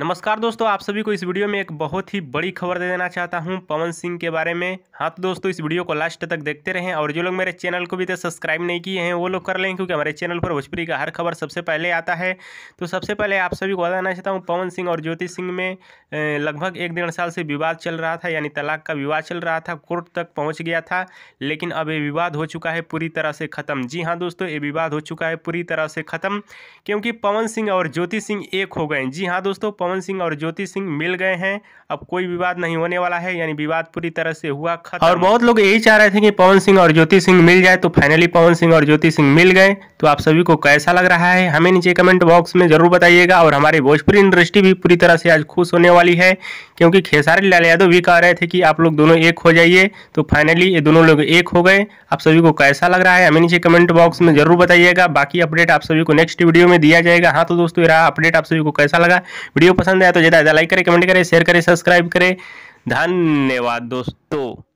नमस्कार दोस्तों आप सभी को इस वीडियो में एक बहुत ही बड़ी खबर दे देना चाहता हूं पवन सिंह के बारे में हाँ तो दोस्तों इस वीडियो को लास्ट तक देखते रहें और जो लोग मेरे चैनल को भी तो सब्सक्राइब नहीं किए हैं वो लोग कर लें क्योंकि हमारे चैनल पर भोजपुरी का हर खबर सबसे पहले आता है तो सबसे पहले आप सभी को बताना चाहता हूँ पवन सिंह और ज्योति सिंह में लगभग एक डेढ़ साल से विवाद चल रहा था यानी तलाक का विवाद चल रहा था कोर्ट तक पहुँच गया था लेकिन अब ये विवाद हो चुका है पूरी तरह से ख़त्म जी हाँ दोस्तों ये विवाद हो चुका है पूरी तरह से ख़त्म क्योंकि पवन सिंह और ज्योति सिंह एक हो गए जी हाँ दोस्तों पवन सिंह और ज्योति सिंह मिल गए हैं अब कोई विवाद नहीं होने वाला है यानी विवाद पूरी तरह से हुआ खत्म और बहुत लोग यही चाह रहे थे कि पवन सिंह और ज्योति सिंह मिल जाए तो फाइनली पवन सिंह और ज्योति सिंह मिल गए तो आप सभी को कैसा लग रहा है हमें नीचे कमेंट बॉक्स में जरूर बताइएगा और हमारी भोजपुरी इंडस्ट्री भी पूरी तरह से आज खुश होने वाली है क्योंकि खेसारी लाल यादव भी कह रहे थे कि आप लोग दोनों एक हो जाइए तो फाइनली ये दोनों लोग एक हो गए आप सभी को कैसा लग रहा है हमें नीचे कमेंट बॉक्स में जरूर बताइएगा बाकी अपडेट आप सभी को नेक्स्ट वीडियो में दिया जाएगा हाँ तो दोस्तों रहा अपडेट आप सभी को कैसा लगा वीडियो पसंद आया तो ज़्यादा ज़्यादा लाइक करें कमेंट करें शेयर करें सब्सक्राइब करें धन्यवाद दोस्तों